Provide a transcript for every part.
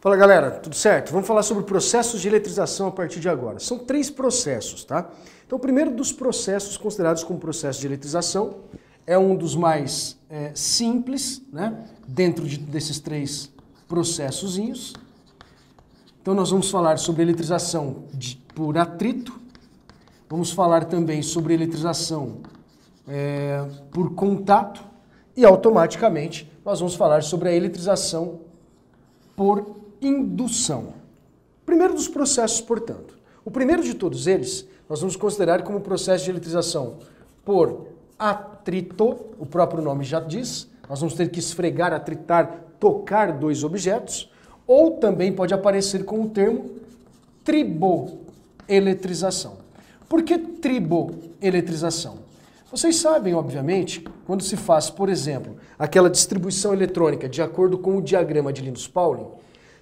Fala galera, tudo certo? Vamos falar sobre processos de eletrização a partir de agora. São três processos, tá? Então, o primeiro dos processos considerados como processo de eletrização é um dos mais é, simples, né? Dentro de, desses três processozinhos. Então, nós vamos falar sobre eletrização de por atrito. Vamos falar também sobre eletrização é, por contato e automaticamente nós vamos falar sobre a eletrização por indução. Primeiro dos processos, portanto. O primeiro de todos eles nós vamos considerar como processo de eletrização por atrito, o próprio nome já diz. Nós vamos ter que esfregar, atritar, tocar dois objetos. Ou também pode aparecer com o termo tribo, eletrização. Por que triboeletrização? Vocês sabem, obviamente, quando se faz, por exemplo, aquela distribuição eletrônica de acordo com o diagrama de Linus-Pauling,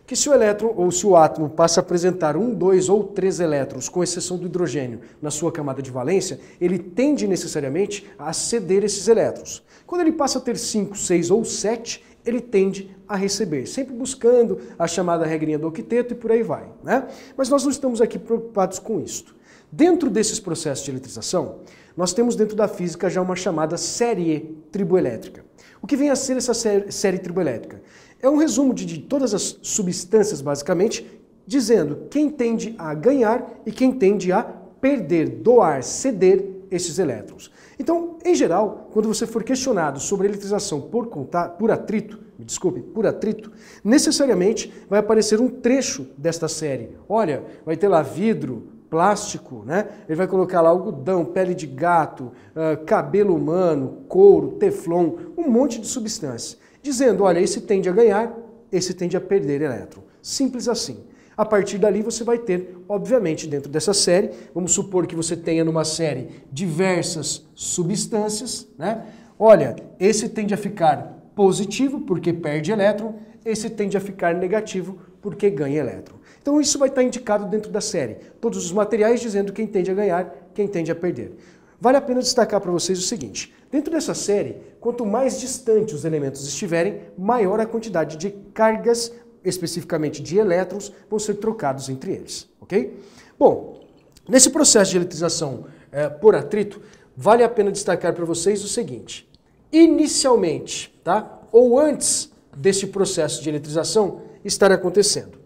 que se o elétron ou se o átomo passa a apresentar um, dois ou três elétrons, com exceção do hidrogênio, na sua camada de valência, ele tende necessariamente a ceder esses elétrons. Quando ele passa a ter cinco, seis ou sete, ele tende a receber, sempre buscando a chamada regrinha do octeto e por aí vai. Né? Mas nós não estamos aqui preocupados com isto. Dentro desses processos de eletrização, nós temos dentro da física já uma chamada série triboelétrica. O que vem a ser essa série, triboelétrica? É um resumo de, de todas as substâncias, basicamente, dizendo quem tende a ganhar e quem tende a perder, doar, ceder esses elétrons. Então, em geral, quando você for questionado sobre eletrização por, contato, por atrito, me desculpe, por atrito, necessariamente vai aparecer um trecho desta série. Olha, vai ter lá vidro, plástico, né? Ele vai colocar lá algodão, pele de gato, uh, cabelo humano, couro, teflon, um monte de substância, dizendo, olha, esse tende a ganhar, esse tende a perder elétron. Simples assim. A partir dali você vai ter, obviamente, dentro dessa série, vamos supor que você tenha numa série diversas substâncias, né? Olha, esse tende a ficar positivo porque perde elétron, esse tende a ficar negativo porque ganha elétron. Então isso vai estar indicado dentro da série. Todos os materiais dizendo quem tende a ganhar, quem tende a perder. Vale a pena destacar para vocês o seguinte: dentro dessa série, quanto mais distantes os elementos estiverem, maior a quantidade de cargas especificamente de elétrons, vão ser trocados entre eles, ok? Bom, nesse processo de eletrização é, por atrito, vale a pena destacar para vocês o seguinte. Inicialmente, tá? ou antes desse processo de eletrização estar acontecendo.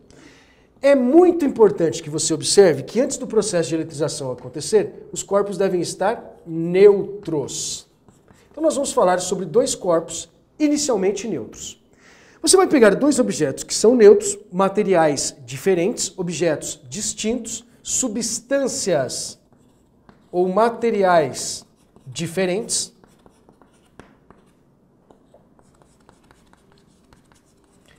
É muito importante que você observe que antes do processo de eletrização acontecer, os corpos devem estar neutros. Então nós vamos falar sobre dois corpos inicialmente neutros. Você vai pegar dois objetos que são neutros, materiais diferentes, objetos distintos, substâncias ou materiais diferentes.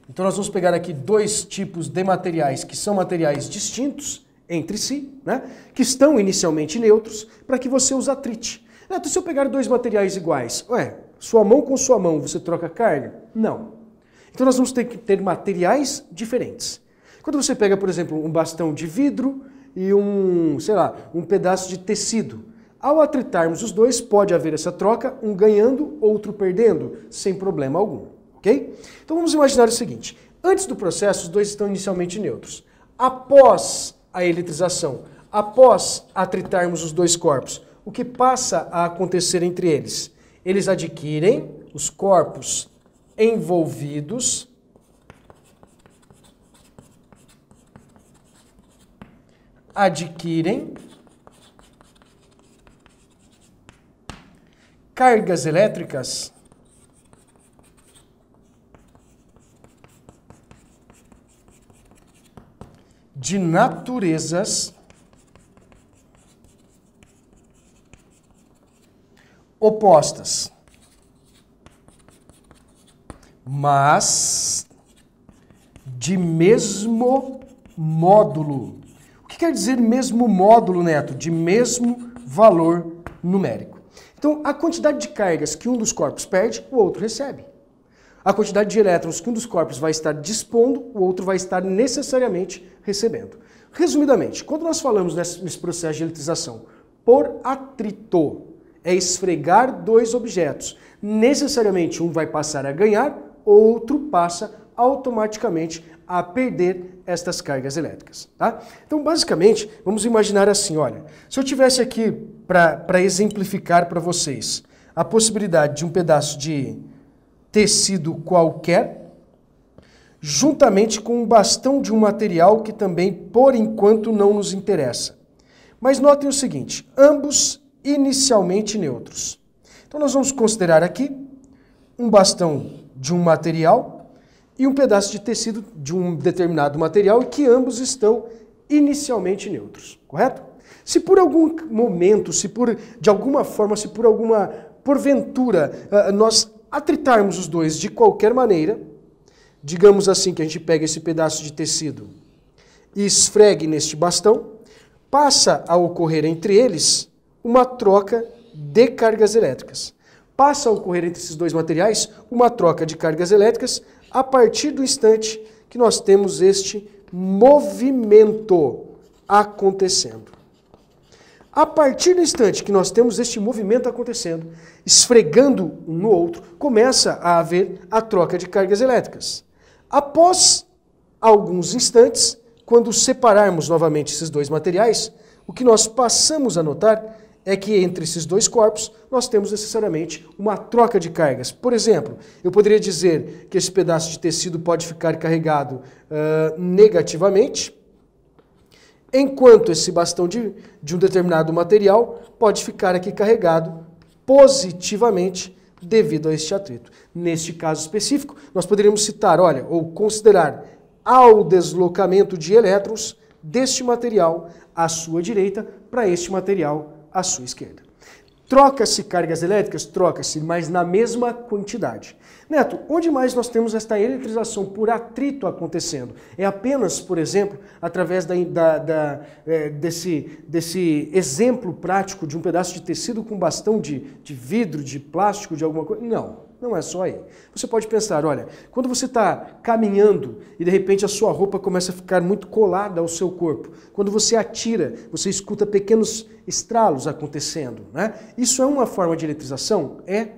Então nós vamos pegar aqui dois tipos de materiais que são materiais distintos entre si, né? que estão inicialmente neutros, para que você use atrite. Então, se eu pegar dois materiais iguais, ué, sua mão com sua mão, você troca carne? Não. Então nós vamos ter que ter materiais diferentes. Quando você pega, por exemplo, um bastão de vidro e um, sei lá, um pedaço de tecido, ao atritarmos os dois, pode haver essa troca, um ganhando, outro perdendo, sem problema algum, ok? Então vamos imaginar o seguinte, antes do processo os dois estão inicialmente neutros. Após a eletrização, após atritarmos os dois corpos, o que passa a acontecer entre eles? Eles adquirem, os corpos envolvidos adquirem cargas elétricas de naturezas opostas mas de mesmo módulo. O que quer dizer mesmo módulo, Neto? De mesmo valor numérico. Então, a quantidade de cargas que um dos corpos perde, o outro recebe. A quantidade de elétrons que um dos corpos vai estar dispondo, o outro vai estar necessariamente recebendo. Resumidamente, quando nós falamos nesse processo de eletrização por atrito, é esfregar dois objetos. Necessariamente um vai passar a ganhar, outro passa automaticamente a perder estas cargas elétricas. Tá? Então, basicamente, vamos imaginar assim, olha, se eu tivesse aqui para exemplificar para vocês a possibilidade de um pedaço de tecido qualquer, juntamente com um bastão de um material que também, por enquanto, não nos interessa. Mas notem o seguinte, ambos inicialmente neutros. Então, nós vamos considerar aqui um bastão de um material e um pedaço de tecido de um determinado material e que ambos estão inicialmente neutros, correto? Se por algum momento, se por de alguma forma, se por alguma porventura ah, nós atritarmos os dois de qualquer maneira, digamos assim que a gente pega esse pedaço de tecido e esfregue neste bastão, passa a ocorrer entre eles uma troca de cargas elétricas passa a ocorrer entre esses dois materiais uma troca de cargas elétricas a partir do instante que nós temos este movimento acontecendo. A partir do instante que nós temos este movimento acontecendo, esfregando um no outro, começa a haver a troca de cargas elétricas. Após alguns instantes, quando separarmos novamente esses dois materiais, o que nós passamos a notar é que entre esses dois corpos nós temos necessariamente uma troca de cargas. Por exemplo, eu poderia dizer que esse pedaço de tecido pode ficar carregado uh, negativamente, enquanto esse bastão de, de um determinado material pode ficar aqui carregado positivamente devido a este atrito. Neste caso específico, nós poderíamos citar, olha, ou considerar ao deslocamento de elétrons deste material à sua direita para este material à sua esquerda. Troca-se cargas elétricas? Troca-se, mas na mesma quantidade. Neto, onde mais nós temos esta eletrização por atrito acontecendo? É apenas, por exemplo, através da, da, da, é, desse, desse, exemplo prático de um pedaço de tecido com bastão de, de vidro, de plástico, de alguma coisa? Não. Não é só aí. Você pode pensar, olha, quando você está caminhando e de repente a sua roupa começa a ficar muito colada ao seu corpo, quando você atira, você escuta pequenos estralos acontecendo, né? Isso é uma forma de eletrização? É.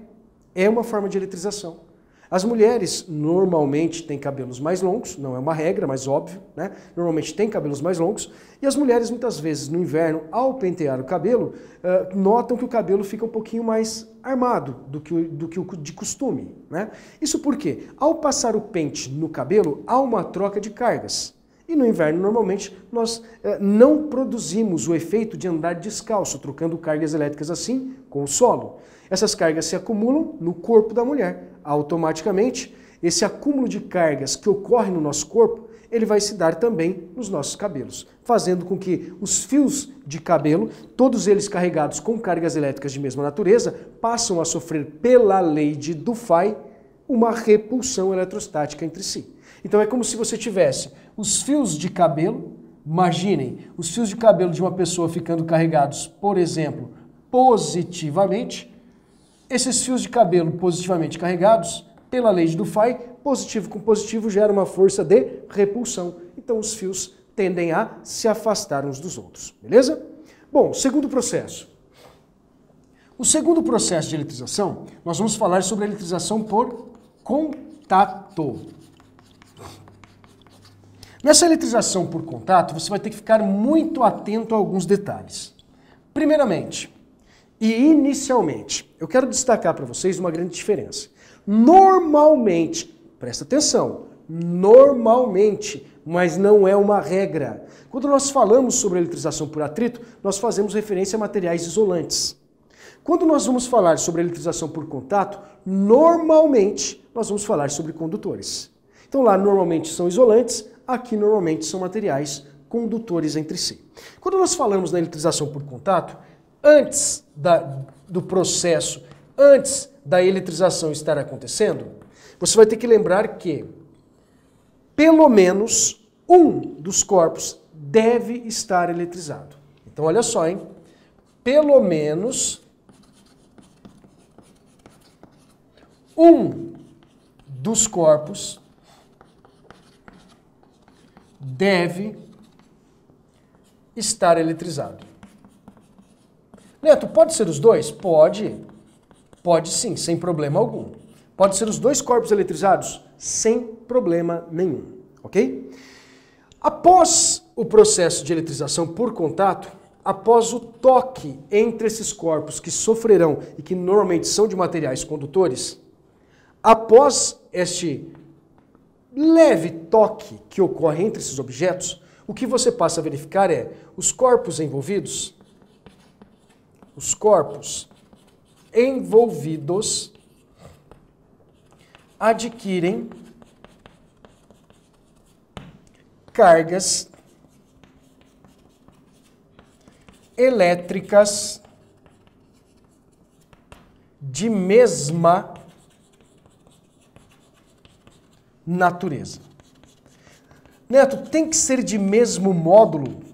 É uma forma de eletrização. As mulheres normalmente têm cabelos mais longos, não é uma regra, mas óbvio, né? Normalmente têm cabelos mais longos. E as mulheres, muitas vezes, no inverno, ao pentear o cabelo, uh, notam que o cabelo fica um pouquinho mais armado do que, o, do que o de costume, né? Isso porque, ao passar o pente no cabelo, há uma troca de cargas. E no inverno, normalmente, nós eh, não produzimos o efeito de andar descalço, trocando cargas elétricas assim com o solo. Essas cargas se acumulam no corpo da mulher. Automaticamente, esse acúmulo de cargas que ocorre no nosso corpo, ele vai se dar também nos nossos cabelos, fazendo com que os fios de cabelo, todos eles carregados com cargas elétricas de mesma natureza, passam a sofrer pela lei de Dufay uma repulsão eletrostática entre si. Então é como se você tivesse os fios de cabelo, imaginem, os fios de cabelo de uma pessoa ficando carregados, por exemplo, positivamente, esses fios de cabelo positivamente carregados, pela lei de Dufay, positivo com positivo gera uma força de repulsão. Então os fios tendem a se afastar uns dos outros, beleza? Bom, segundo processo. O segundo processo de eletrização, nós vamos falar sobre a eletrização por contato. Nessa eletrização por contato, você vai ter que ficar muito atento a alguns detalhes. Primeiramente, e inicialmente. Eu quero destacar para vocês uma grande diferença. Normalmente, presta atenção, normalmente, mas não é uma regra. Quando nós falamos sobre eletrização por atrito, nós fazemos referência a materiais isolantes. Quando nós vamos falar sobre eletrização por contato, normalmente nós vamos falar sobre condutores. Então lá normalmente são isolantes, aqui normalmente são materiais condutores entre si. Quando nós falamos na eletrização por contato, antes da, do processo, antes da eletrização estar acontecendo, você vai ter que lembrar que pelo menos um dos corpos deve estar eletrizado. Então olha só, hein? Pelo menos um dos corpos deve estar eletrizado. Neto, pode ser os dois? Pode. Pode sim, sem problema algum. Pode ser os dois corpos eletrizados? Sem problema nenhum, ok? Após o processo de eletrização por contato, após o toque entre esses corpos que sofrerão e que normalmente são de materiais condutores, após este leve toque que ocorre entre esses objetos, o que você passa a verificar é os corpos envolvidos os corpos envolvidos adquirem cargas elétricas de mesma natureza. Neto, tem que ser de mesmo módulo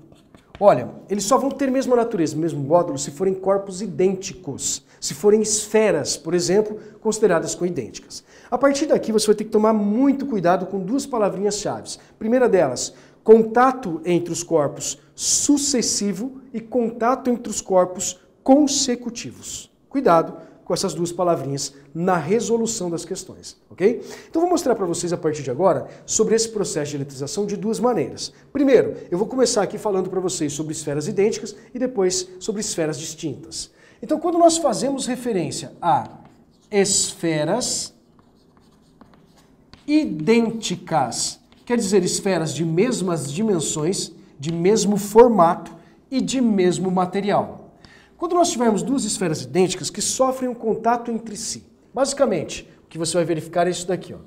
Olha, eles só vão ter mesma natureza, mesmo módulo, se forem corpos idênticos, se forem esferas, por exemplo, consideradas idênticas. A partir daqui, você vai ter que tomar muito cuidado com duas palavrinhas-chave. Primeira delas, contato entre os corpos sucessivo e contato entre os corpos consecutivos. Cuidado, com essas duas palavrinhas na resolução das questões, ok? Então vou mostrar para vocês a partir de agora sobre esse processo de eletrização de duas maneiras. Primeiro, eu vou começar aqui falando para vocês sobre esferas idênticas e depois sobre esferas distintas. Então quando nós fazemos referência a esferas idênticas, quer dizer esferas de mesmas dimensões, de mesmo formato e de mesmo material. Quando nós tivermos duas esferas idênticas que sofrem um contato entre si, basicamente, o que você vai verificar é isso daqui. Ó.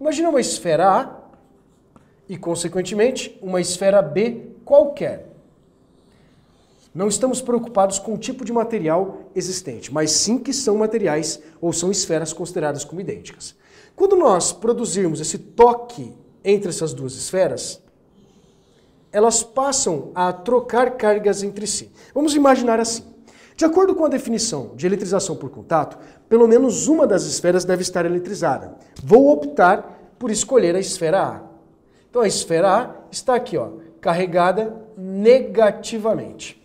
Imagina uma esfera A e, consequentemente, uma esfera B qualquer. Não estamos preocupados com o tipo de material existente, mas sim que são materiais ou são esferas consideradas como idênticas. Quando nós produzirmos esse toque entre essas duas esferas, elas passam a trocar cargas entre si. Vamos imaginar assim. De acordo com a definição de eletrização por contato, pelo menos uma das esferas deve estar eletrizada. Vou optar por escolher a esfera A. Então a esfera A está aqui, ó, carregada negativamente.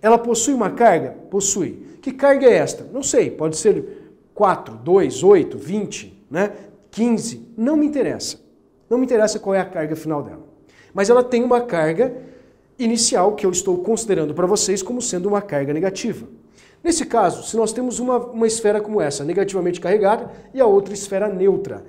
Ela possui uma carga? Possui. Que carga é esta? Não sei, pode ser 4, 2, 8, 20, né? 15, não me interessa. Não me interessa qual é a carga final dela. Mas ela tem uma carga inicial que eu estou considerando para vocês como sendo uma carga negativa. Nesse caso, se nós temos uma, uma esfera como essa, negativamente carregada, e a outra esfera neutra,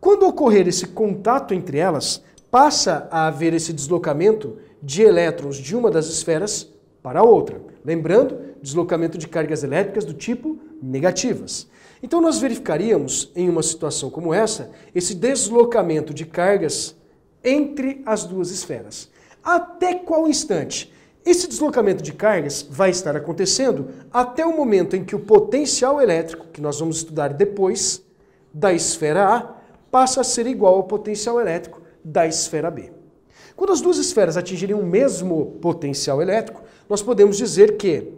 quando ocorrer esse contato entre elas, passa a haver esse deslocamento de elétrons de uma das esferas para a outra. Lembrando, deslocamento de cargas elétricas do tipo negativas. Então, nós verificaríamos, em uma situação como essa, esse deslocamento de cargas entre as duas esferas até qual instante? Esse deslocamento de cargas vai estar acontecendo até o momento em que o potencial elétrico, que nós vamos estudar depois, da esfera A, passa a ser igual ao potencial elétrico da esfera B. Quando as duas esferas atingirem o mesmo potencial elétrico, nós podemos dizer que,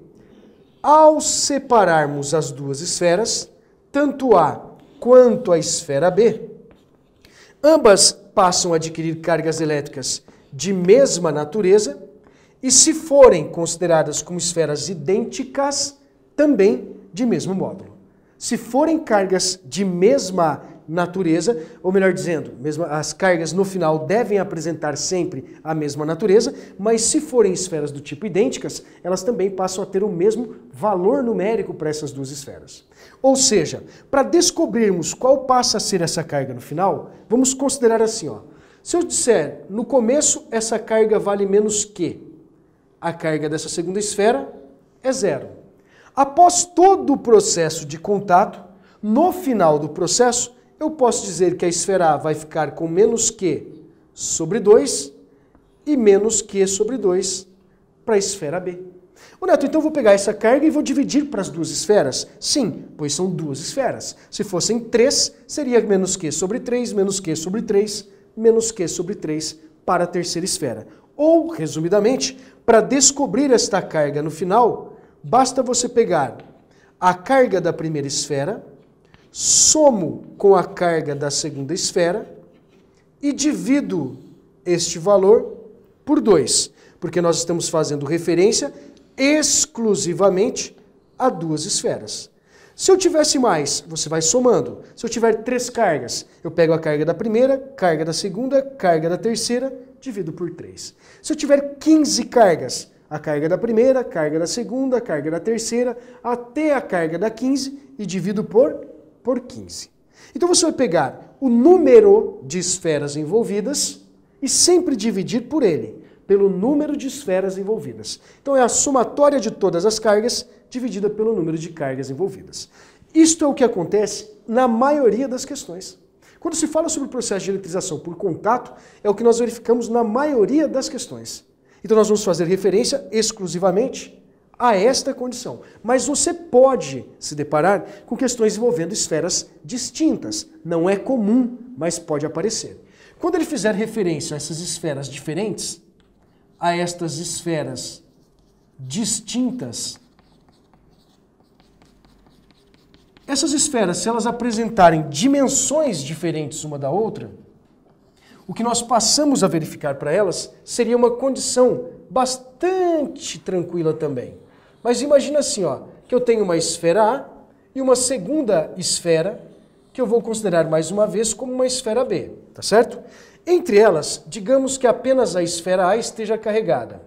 ao separarmos as duas esferas, tanto A quanto a esfera B, ambas passam a adquirir cargas elétricas de mesma natureza e, se forem consideradas como esferas idênticas, também de mesmo módulo. Se forem cargas de mesma natureza, ou melhor dizendo, as cargas no final devem apresentar sempre a mesma natureza, mas se forem esferas do tipo idênticas, elas também passam a ter o mesmo valor numérico para essas duas esferas. Ou seja, para descobrirmos qual passa a ser essa carga no final, vamos considerar assim, ó, se eu disser, no começo essa carga vale menos Q, a carga dessa segunda esfera é zero. Após todo o processo de contato, no final do processo, eu posso dizer que a esfera A vai ficar com menos Q sobre 2 e menos Q sobre 2 para a esfera B. O Neto, então eu vou pegar essa carga e vou dividir para as duas esferas? Sim, pois são duas esferas. Se fossem três, seria menos Q sobre 3, menos Q sobre 3, menos Q sobre 3 para a terceira esfera. Ou, resumidamente, para descobrir esta carga no final, basta você pegar a carga da primeira esfera, somo com a carga da segunda esfera e divido este valor por 2, porque nós estamos fazendo referência exclusivamente a duas esferas. Se eu tivesse mais, você vai somando. Se eu tiver três cargas, eu pego a carga da primeira, carga da segunda, carga da terceira, divido por três. Se eu tiver 15 cargas, a carga da primeira, carga da segunda, carga da terceira, até a carga da 15 e divido por, por 15. Então você vai pegar o número de esferas envolvidas e sempre dividir por ele pelo número de esferas envolvidas. Então é a somatória de todas as cargas dividida pelo número de cargas envolvidas. Isto é o que acontece na maioria das questões. Quando se fala sobre o processo de eletrização por contato, é o que nós verificamos na maioria das questões. Então nós vamos fazer referência exclusivamente a esta condição. Mas você pode se deparar com questões envolvendo esferas distintas. Não é comum, mas pode aparecer. Quando ele fizer referência a essas esferas diferentes, a estas esferas distintas, essas esferas, se elas apresentarem dimensões diferentes uma da outra, o que nós passamos a verificar para elas seria uma condição bastante tranquila também. Mas imagina assim, ó, que eu tenho uma esfera A e uma segunda esfera que eu vou considerar mais uma vez como uma esfera B, tá certo? Entre elas, digamos que apenas a esfera A esteja carregada.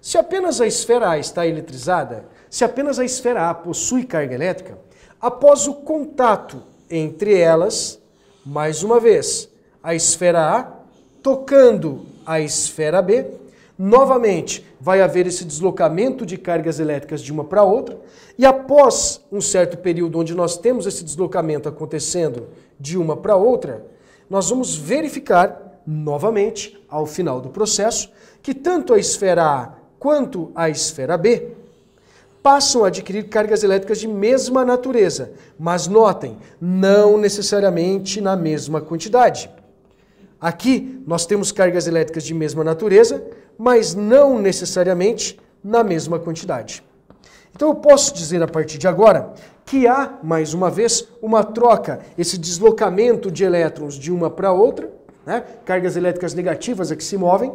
Se apenas a esfera A está eletrizada, se apenas a esfera A possui carga elétrica, após o contato entre elas, mais uma vez, a esfera A tocando a esfera B, novamente vai haver esse deslocamento de cargas elétricas de uma para outra, e após um certo período onde nós temos esse deslocamento acontecendo de uma para outra, nós vamos verificar novamente, ao final do processo, que tanto a esfera A quanto a esfera B passam a adquirir cargas elétricas de mesma natureza, mas notem, não necessariamente na mesma quantidade. Aqui nós temos cargas elétricas de mesma natureza, mas não necessariamente na mesma quantidade. Então eu posso dizer a partir de agora que há, mais uma vez, uma troca, esse deslocamento de elétrons de uma para outra, né? cargas elétricas negativas é que se movem,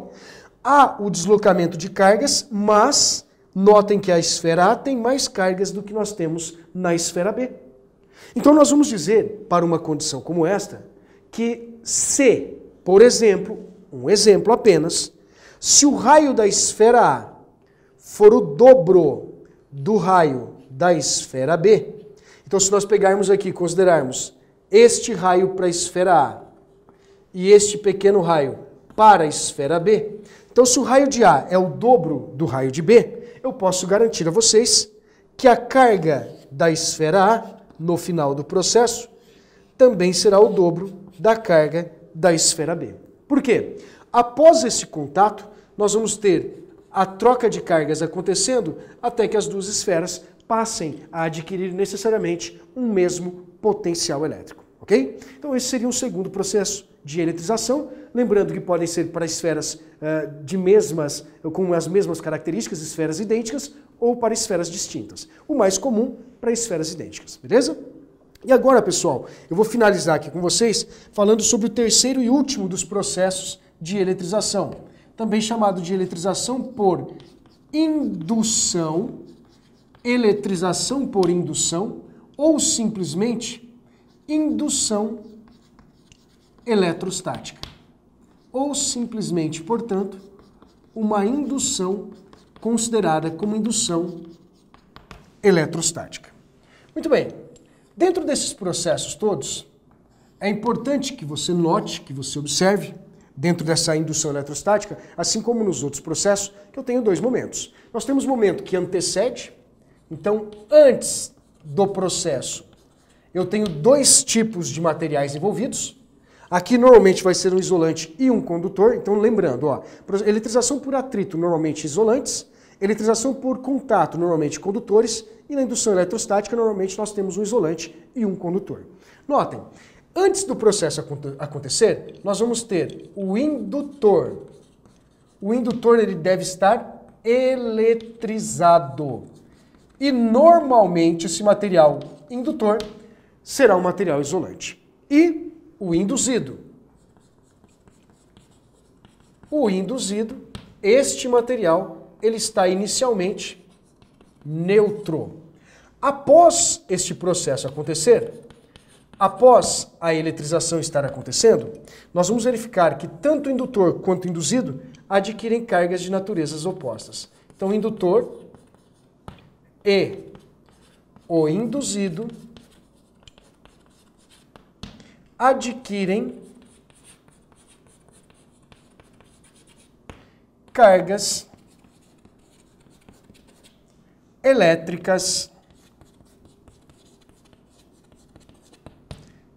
há o deslocamento de cargas, mas notem que a esfera A tem mais cargas do que nós temos na esfera B. Então nós vamos dizer, para uma condição como esta, que se, por exemplo, um exemplo apenas, se o raio da esfera A for o dobro do raio da esfera B, então se nós pegarmos aqui, considerarmos este raio para a esfera A e este pequeno raio para a esfera B. Então, se o raio de A é o dobro do raio de B, eu posso garantir a vocês que a carga da esfera A, no final do processo, também será o dobro da carga da esfera B. Por quê? Após esse contato, nós vamos ter a troca de cargas acontecendo até que as duas esferas passem a adquirir necessariamente um mesmo potencial elétrico, ok? Então esse seria um segundo processo de eletrização, lembrando que podem ser para esferas uh, de mesmas, com as mesmas características, esferas idênticas, ou para esferas distintas. O mais comum para esferas idênticas, beleza? E agora, pessoal, eu vou finalizar aqui com vocês falando sobre o terceiro e último dos processos de eletrização, também chamado de eletrização por indução, eletrização por indução ou simplesmente indução eletrostática, ou simplesmente, portanto, uma indução considerada como indução eletrostática. Muito bem, dentro desses processos todos, é importante que você note, que você observe, dentro dessa indução eletrostática, assim como nos outros processos, que eu tenho dois momentos. Nós temos o momento que antecede, então antes do processo eu tenho dois tipos de materiais envolvidos, Aqui normalmente vai ser um isolante e um condutor. Então lembrando, ó, eletrização por atrito normalmente isolantes, eletrização por contato normalmente condutores e na indução eletrostática normalmente nós temos um isolante e um condutor. Notem, antes do processo acontecer, nós vamos ter o indutor. O indutor ele deve estar eletrizado. E normalmente esse material indutor será um material isolante. E o induzido. O induzido, este material, ele está inicialmente neutro. Após este processo acontecer, após a eletrização estar acontecendo, nós vamos verificar que tanto o indutor quanto o induzido adquirem cargas de naturezas opostas. Então, o indutor e o induzido adquirem cargas elétricas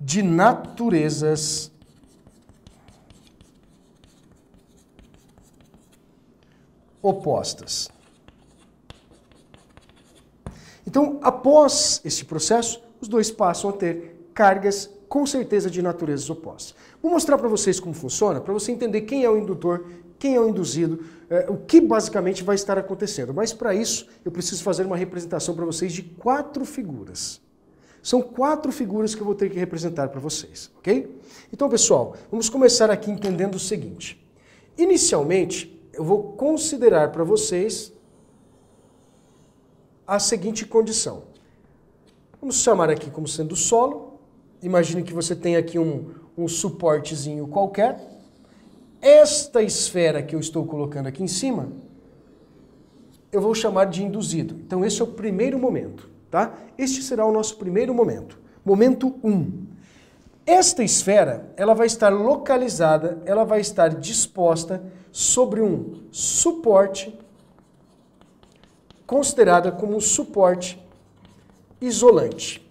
de naturezas opostas. Então, após este processo, os dois passam a ter cargas com certeza de naturezas opostas. Vou mostrar para vocês como funciona, para você entender quem é o indutor, quem é o induzido, é, o que basicamente vai estar acontecendo. Mas para isso, eu preciso fazer uma representação para vocês de quatro figuras. São quatro figuras que eu vou ter que representar para vocês, ok? Então, pessoal, vamos começar aqui entendendo o seguinte. Inicialmente, eu vou considerar para vocês a seguinte condição. Vamos chamar aqui como sendo solo, imagine que você tem aqui um, um suportezinho qualquer. Esta esfera que eu estou colocando aqui em cima, eu vou chamar de induzido. Então esse é o primeiro momento, tá? Este será o nosso primeiro momento. Momento 1. Um. Esta esfera, ela vai estar localizada, ela vai estar disposta sobre um suporte considerada como um suporte isolante.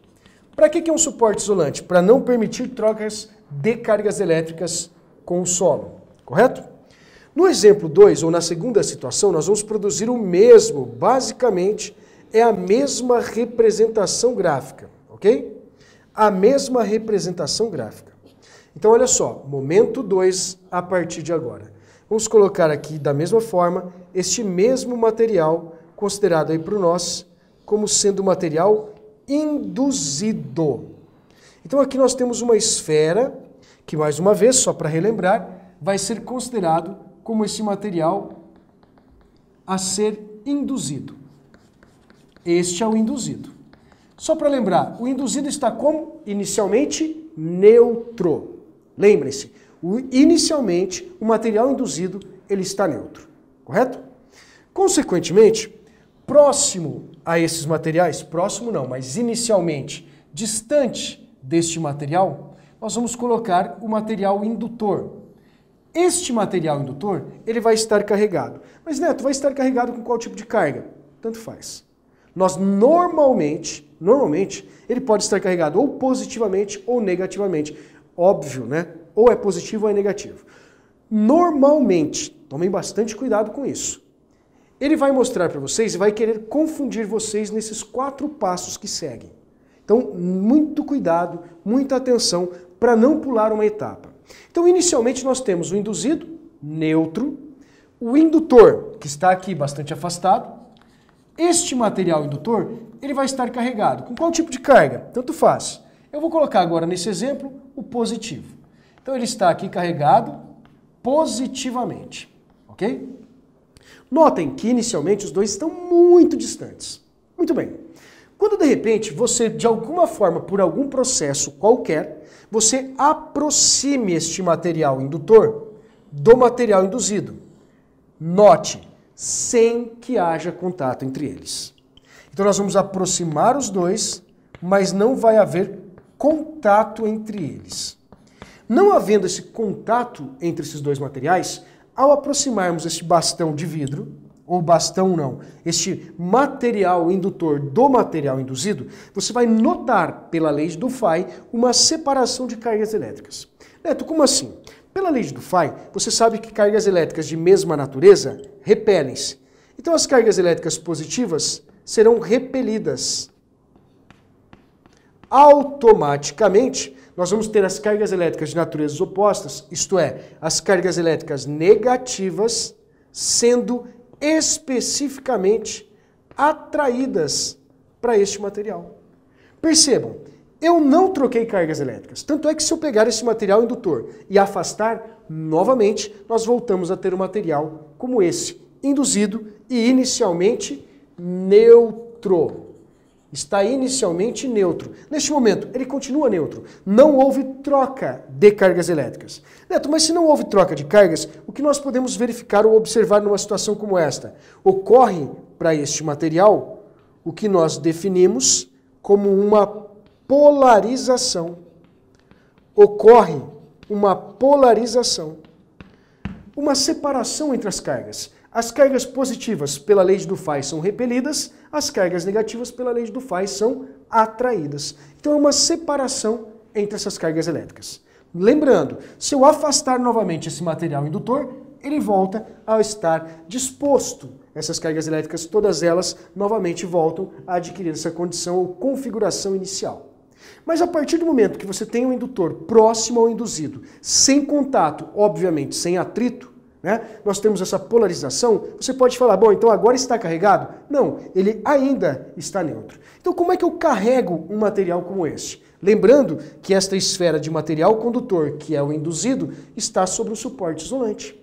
Para que, que é um suporte isolante? Para não permitir trocas de cargas elétricas com o solo, correto? No exemplo 2, ou na segunda situação, nós vamos produzir o mesmo, basicamente é a mesma representação gráfica, ok? A mesma representação gráfica. Então, olha só, momento 2 a partir de agora. Vamos colocar aqui, da mesma forma, este mesmo material, considerado aí para nós como sendo material induzido. Então aqui nós temos uma esfera que, mais uma vez, só para relembrar, vai ser considerado como esse material a ser induzido. Este é o induzido. Só para lembrar, o induzido está como? Inicialmente neutro. Lembrem-se, inicialmente o material induzido ele está neutro, correto? Consequentemente, próximo a esses materiais? Próximo não, mas inicialmente distante deste material, nós vamos colocar o material indutor. Este material indutor, ele vai estar carregado. Mas Neto, vai estar carregado com qual tipo de carga? Tanto faz. Nós normalmente, normalmente, ele pode estar carregado ou positivamente ou negativamente. Óbvio, né? Ou é positivo ou é negativo. Normalmente, tomem bastante cuidado com isso. Ele vai mostrar para vocês e vai querer confundir vocês nesses quatro passos que seguem. Então, muito cuidado, muita atenção para não pular uma etapa. Então, inicialmente nós temos o induzido, neutro, o indutor, que está aqui bastante afastado. Este material indutor, ele vai estar carregado. Com qual tipo de carga? Tanto faz. Eu vou colocar agora nesse exemplo o positivo. Então, ele está aqui carregado positivamente, ok? Notem que inicialmente os dois estão muito distantes. Muito bem. Quando de repente você, de alguma forma, por algum processo qualquer, você aproxime este material indutor do material induzido. Note, sem que haja contato entre eles. Então nós vamos aproximar os dois, mas não vai haver contato entre eles. Não havendo esse contato entre esses dois materiais, ao aproximarmos este bastão de vidro, ou bastão não, este material indutor do material induzido, você vai notar, pela lei do Fai uma separação de cargas elétricas. Neto, como assim? Pela lei do Fai, você sabe que cargas elétricas de mesma natureza repelem-se. Então as cargas elétricas positivas serão repelidas automaticamente nós vamos ter as cargas elétricas de naturezas opostas, isto é, as cargas elétricas negativas sendo especificamente atraídas para este material. Percebam, eu não troquei cargas elétricas. Tanto é que se eu pegar esse material indutor e afastar, novamente, nós voltamos a ter um material como esse, induzido e inicialmente neutro está inicialmente neutro. Neste momento, ele continua neutro. Não houve troca de cargas elétricas. Neto, mas se não houve troca de cargas, o que nós podemos verificar ou observar numa situação como esta? Ocorre para este material o que nós definimos como uma polarização. Ocorre uma polarização, uma separação entre as cargas. As cargas positivas pela lei do faz são repelidas, as cargas negativas pela lei do faz são atraídas. Então é uma separação entre essas cargas elétricas. Lembrando, se eu afastar novamente esse material indutor, ele volta a estar disposto. Essas cargas elétricas, todas elas, novamente voltam a adquirir essa condição ou configuração inicial. Mas a partir do momento que você tem um indutor próximo ao induzido, sem contato, obviamente sem atrito, né? Nós temos essa polarização. Você pode falar, bom, então agora está carregado? Não, ele ainda está neutro. Então, como é que eu carrego um material como esse? Lembrando que esta esfera de material condutor, que é o induzido, está sobre um suporte isolante.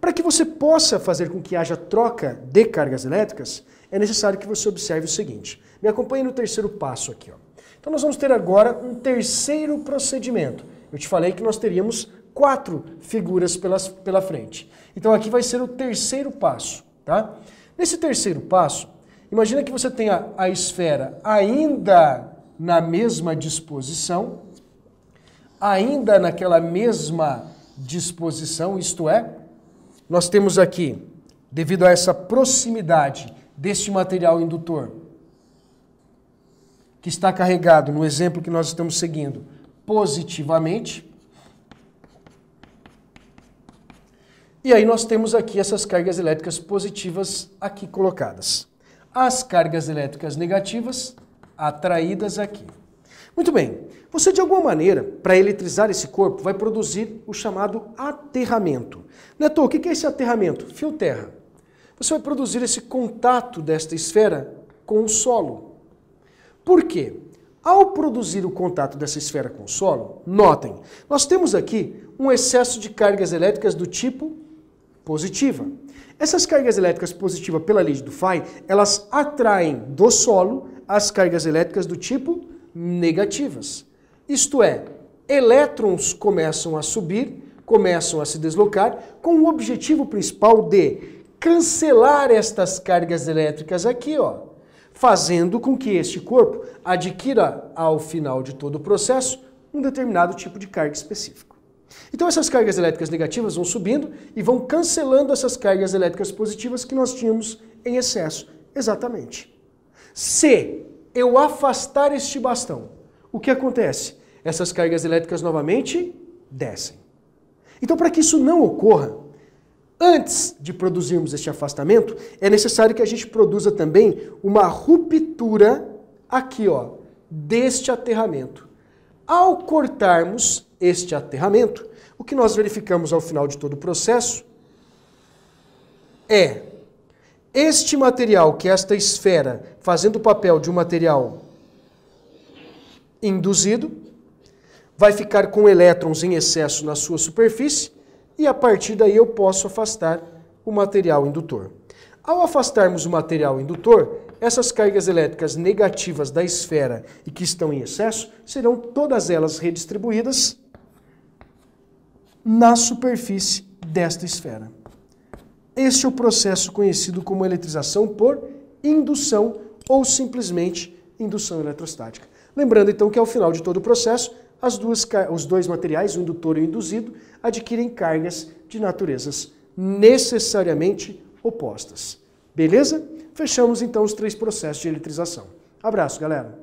Para que você possa fazer com que haja troca de cargas elétricas, é necessário que você observe o seguinte. Me acompanhe no terceiro passo aqui. Ó. Então nós vamos ter agora um terceiro procedimento. Eu te falei que nós teríamos quatro figuras pela pela frente. Então aqui vai ser o terceiro passo, tá? Nesse terceiro passo, imagina que você tenha a esfera ainda na mesma disposição, ainda naquela mesma disposição, isto é, nós temos aqui, devido a essa proximidade deste material indutor, que está carregado no exemplo que nós estamos seguindo positivamente, E aí nós temos aqui essas cargas elétricas positivas aqui colocadas. As cargas elétricas negativas atraídas aqui. Muito bem, você de alguma maneira, para eletrizar esse corpo, vai produzir o chamado aterramento. Neto, o que é esse aterramento? Fio terra. Você vai produzir esse contato desta esfera com o solo. Por quê? Ao produzir o contato dessa esfera com o solo, notem, nós temos aqui um excesso de cargas elétricas do tipo positiva. Essas cargas elétricas positivas, pela lei do Phi, elas atraem do solo as cargas elétricas do tipo negativas. Isto é, elétrons começam a subir, começam a se deslocar, com o objetivo principal de cancelar estas cargas elétricas aqui, ó, fazendo com que este corpo adquira, ao final de todo o processo, um determinado tipo de carga específica. Então essas cargas elétricas negativas vão subindo e vão cancelando essas cargas elétricas positivas que nós tínhamos em excesso. Exatamente. Se eu afastar este bastão, o que acontece? Essas cargas elétricas novamente descem. Então, para que isso não ocorra, antes de produzirmos este afastamento, é necessário que a gente produza também uma ruptura aqui, ó, deste aterramento. Ao cortarmos este aterramento, o que nós verificamos ao final de todo o processo é este material, que é esta esfera, fazendo o papel de um material induzido, vai ficar com elétrons em excesso na sua superfície e a partir daí eu posso afastar o material indutor. Ao afastarmos o material indutor, essas cargas elétricas negativas da esfera e que estão em excesso serão todas elas redistribuídas na superfície desta esfera. Este é o processo conhecido como eletrização por indução ou simplesmente indução eletrostática. Lembrando então que ao final de todo o processo, duas, os dois materiais, o indutor e o induzido, adquirem cargas de naturezas necessariamente opostas. Beleza? Fechamos então os três processos de eletrização. Abraço, galera!